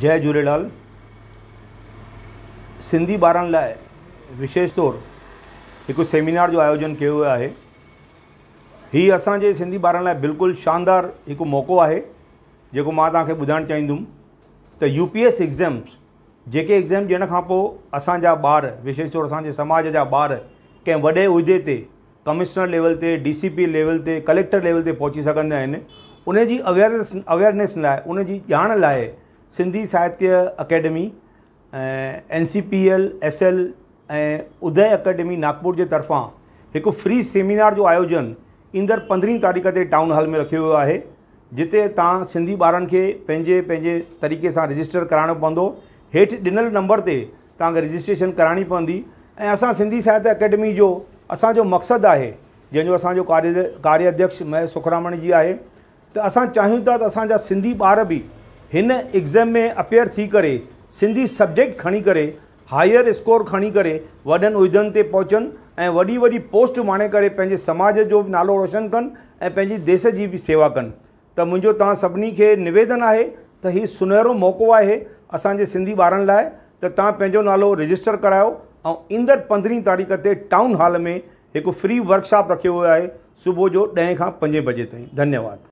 जय झूलेलाल सिंधी ॿारनि लाइ विशेष तौर हिकु सेमिनार जो आयोजन कयो वियो आहे हीउ असांजे सिंधी ॿारनि लाइ बिल्कुलु शानदार हिकु मौक़ो आहे जेको मां तव्हांखे ॿुधाइणु चाहींदुमि त यू पी एस एग्ज़ाम्स जेके एग्ज़ाम ॾियण खां पोइ असांजा ॿार विशेष तौरु असांजे समाज जा ॿार कंहिं वॾे उहिदे ते कमिशनर लेवल ते डी सी पी लेवल ते कलेक्टर लेवल ते पहुची सघंदा आहिनि उन जी अवेयरनेस अवेयरनेस लाइ उन जी ॼाण लाइ Sindhi Sahitya academy N C P L S L A Uday academy Nagpur के तरफा एक फ्री सेमिनार जो आयोजन ईंदड़ पंद्रह तारीख़ ते टाउन हॉल में रखियो वियो आहे जिते तिंधी बारे ॿारनि तरीक़े से रजिस्टर कराइणो पवंदो हेठि ॾिनल नंबर ते तव्हांखे रजिस्ट्रेशन कराइणी पवंदी ऐं सिंधी साहित्य अकेडमी जो असो मकसद है जंहिंजो असो कार्य कार्य अध्यक्ष महेश सुखरामणी जी आहे तो अस चाहूँ तो असा सिंधी बार भी इन एग्ज़ाम में अपेयर थी करे सिंधी सब्जेक्ट खड़ी करे हायर स्कोर खड़ी करे वॾनि उहिदनि ते पहुचनि ए वॾी वॾी पोस्ट माने करे समाज जो नालो रोशन कन ऐं पंहिंजी देश जी भी सेवा कन तो मुझे तीन के निवेदन आहे त हीउ सुनहरो मौक़ो आहे असांजे सिंधी ॿारनि लाइ त नालो रजिस्टर करायो और इंदर पंद्रह तारीख़ ते टाउन हॉल में एक फ्री वर्कशॉप रखे वियो है सुबुह जो ॾहें खां पंजे बजे ताईं धन्यवाद